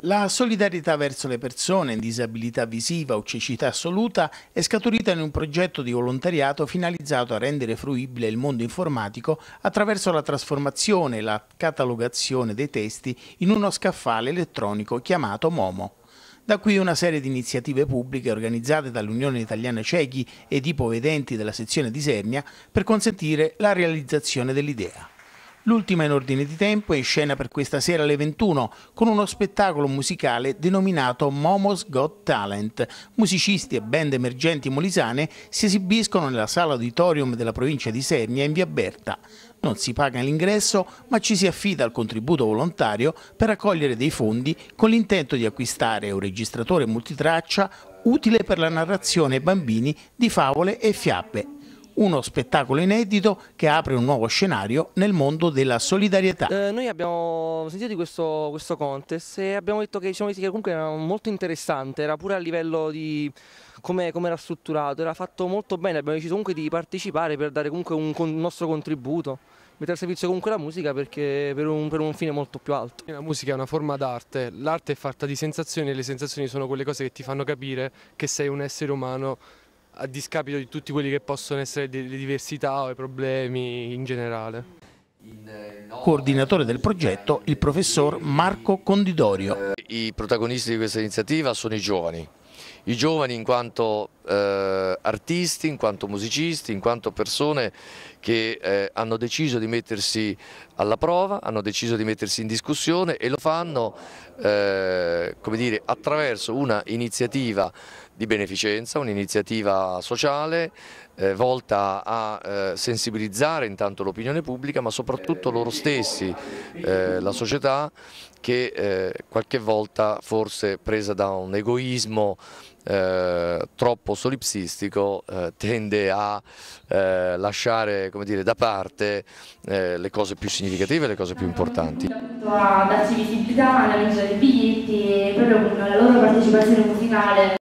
La solidarietà verso le persone in disabilità visiva o cecità assoluta è scaturita in un progetto di volontariato finalizzato a rendere fruibile il mondo informatico attraverso la trasformazione e la catalogazione dei testi in uno scaffale elettronico chiamato Momo. Da qui una serie di iniziative pubbliche organizzate dall'Unione Italiana Ciechi ed Ipovedenti della sezione di Sernia per consentire la realizzazione dell'idea. L'ultima in ordine di tempo è in scena per questa sera alle 21 con uno spettacolo musicale denominato Momos Got Talent. Musicisti e band emergenti molisane si esibiscono nella sala auditorium della provincia di Sernia in via Berta. Non si paga l'ingresso, ma ci si affida al contributo volontario per raccogliere dei fondi con l'intento di acquistare un registratore multitraccia utile per la narrazione ai bambini di favole e fiabe uno spettacolo inedito che apre un nuovo scenario nel mondo della solidarietà. Eh, noi abbiamo sentito questo, questo, contest e abbiamo detto che, diciamo, che comunque era molto interessante, era pure a livello di come, com era strutturato, era fatto molto bene, abbiamo deciso comunque di partecipare per dare comunque un, un nostro contributo mettere a servizio comunque la musica perché per un, per un, fine molto più alto. La musica è una forma d'arte, l'arte è fatta di sensazioni e le sensazioni sono quelle cose che ti fanno capire che sei un essere umano a discapito di tutti quelli che possono essere delle diversità o i problemi in generale. Eh, eh, Coordinatore del progetto il professor Marco Condidorio i protagonisti di questa iniziativa sono i giovani, i giovani in quanto eh, artisti, in quanto musicisti, in quanto persone che eh, hanno deciso di mettersi alla prova, hanno deciso di mettersi in discussione e lo fanno eh, dire, attraverso una iniziativa di beneficenza, un'iniziativa sociale eh, volta a eh, sensibilizzare intanto l'opinione pubblica ma soprattutto loro stessi, eh, la società che eh, qualche volta forse presa da un egoismo eh, troppo solipsistico eh, tende a eh, lasciare dire, da parte eh, le cose più significative, le cose più importanti. A darci visibilità, alla vendita dei biglietti e proprio con la loro partecipazione musicale.